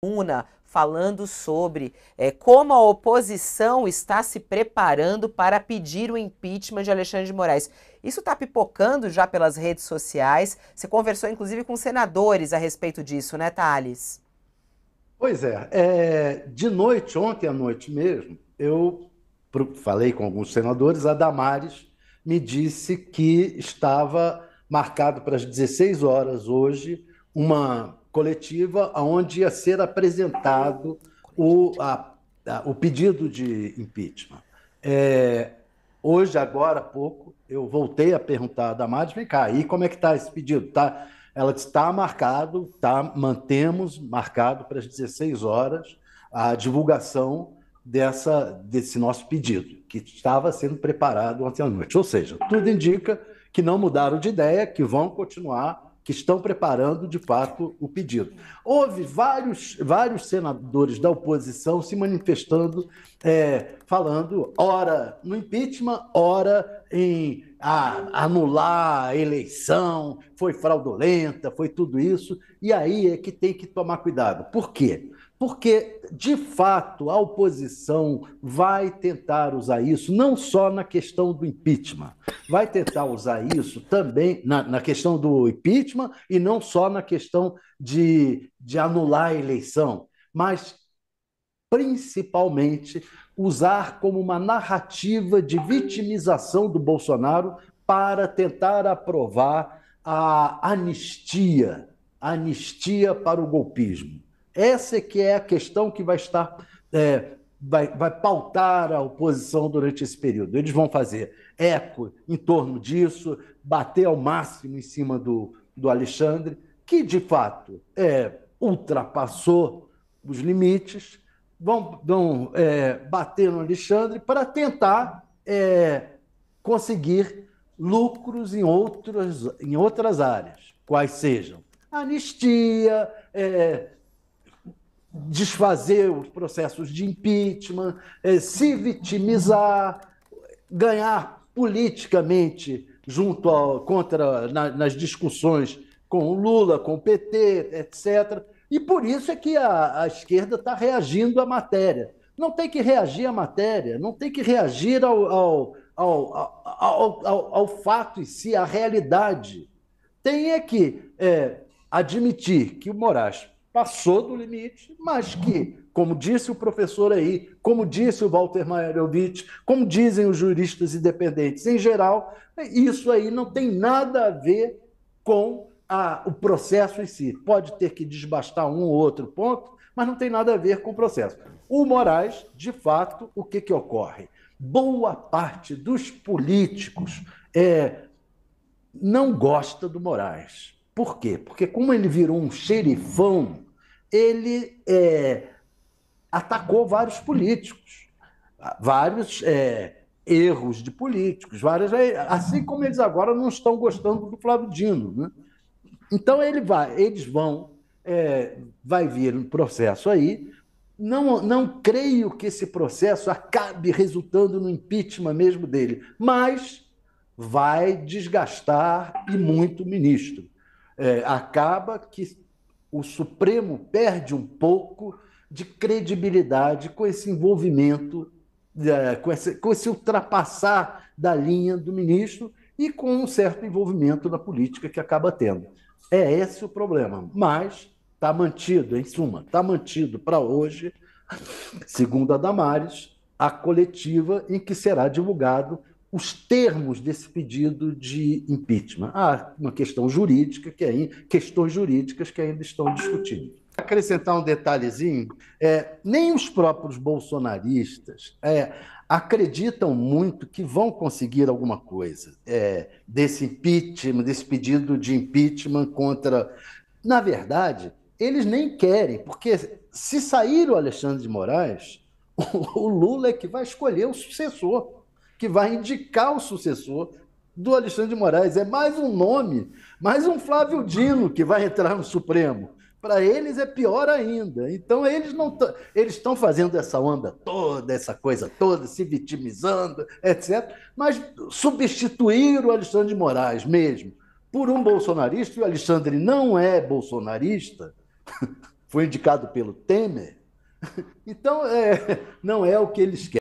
coluna falando sobre é, como a oposição está se preparando para pedir o impeachment de Alexandre de Moraes. Isso está pipocando já pelas redes sociais. Você conversou inclusive com senadores a respeito disso, né, Thales? Pois é. é de noite, ontem à noite mesmo, eu falei com alguns senadores, a Damares me disse que estava marcado para as 16 horas hoje uma coletiva onde ia ser apresentado o, a, a, o pedido de impeachment. É, hoje, agora há pouco, eu voltei a perguntar à Damares, vem cá, e como é que está esse pedido? Tá, ela disse, está marcado, tá, mantemos marcado para as 16 horas a divulgação dessa, desse nosso pedido, que estava sendo preparado ontem à noite. Ou seja, tudo indica que não mudaram de ideia, que vão continuar que estão preparando, de fato, o pedido. Houve vários, vários senadores da oposição se manifestando, é, falando, ora no impeachment, ora em a, anular a eleição, foi fraudulenta, foi tudo isso. E aí é que tem que tomar cuidado. Por quê? Porque, de fato, a oposição vai tentar usar isso, não só na questão do impeachment, vai tentar usar isso também na, na questão do impeachment e não só na questão de, de anular a eleição, mas principalmente usar como uma narrativa de vitimização do Bolsonaro para tentar aprovar a anistia, anistia para o golpismo. Essa é que é a questão que vai estar é, vai, vai pautar a oposição durante esse período. Eles vão fazer eco em torno disso, bater ao máximo em cima do, do Alexandre, que de fato é, ultrapassou os limites, vão, vão é, bater no Alexandre para tentar é, conseguir lucros em, outras em outras áreas, quais sejam anistia, é, desfazer os processos de impeachment, eh, se vitimizar, ganhar politicamente junto ao, contra na, nas discussões com o Lula, com o PT, etc. E por isso é que a, a esquerda está reagindo à matéria. Não tem que reagir à matéria, não tem que reagir ao, ao, ao, ao, ao, ao fato em si, à realidade. Tem é que é, admitir que o Moraes passou do limite, mas que, como disse o professor aí, como disse o Walter Maiorowicz, como dizem os juristas independentes em geral, isso aí não tem nada a ver com a, o processo em si. Pode ter que desbastar um ou outro ponto, mas não tem nada a ver com o processo. O Moraes, de fato, o que, que ocorre? Boa parte dos políticos é, não gosta do Moraes. Por quê? Porque como ele virou um xerifão ele é, atacou vários políticos, vários é, erros de políticos, várias, é, assim como eles agora não estão gostando do Flávio Dino. Né? Então ele vai, eles vão, é, vai vir um processo aí. Não, não creio que esse processo acabe resultando no impeachment mesmo dele, mas vai desgastar e muito o ministro. É, acaba que o Supremo perde um pouco de credibilidade com esse envolvimento, é, com esse, com esse ultrapassar da linha do ministro e com um certo envolvimento na política que acaba tendo. É esse o problema. Mas está mantido, em suma, está mantido para hoje, segundo a Damares, a coletiva em que será divulgado os termos desse pedido de impeachment. Há uma questão jurídica que ainda, questões jurídicas que ainda estão discutindo. Acrescentar um detalhezinho, é, nem os próprios bolsonaristas é, acreditam muito que vão conseguir alguma coisa é, desse impeachment, desse pedido de impeachment contra. Na verdade, eles nem querem, porque se sair o Alexandre de Moraes, o Lula é que vai escolher o sucessor que vai indicar o sucessor do Alexandre de Moraes. É mais um nome, mais um Flávio Dino que vai entrar no Supremo. Para eles é pior ainda. Então eles não eles estão fazendo essa onda toda, essa coisa toda, se vitimizando, etc. Mas substituir o Alexandre de Moraes mesmo por um bolsonarista, e o Alexandre não é bolsonarista, foi indicado pelo Temer. Então, é, não é o que eles querem.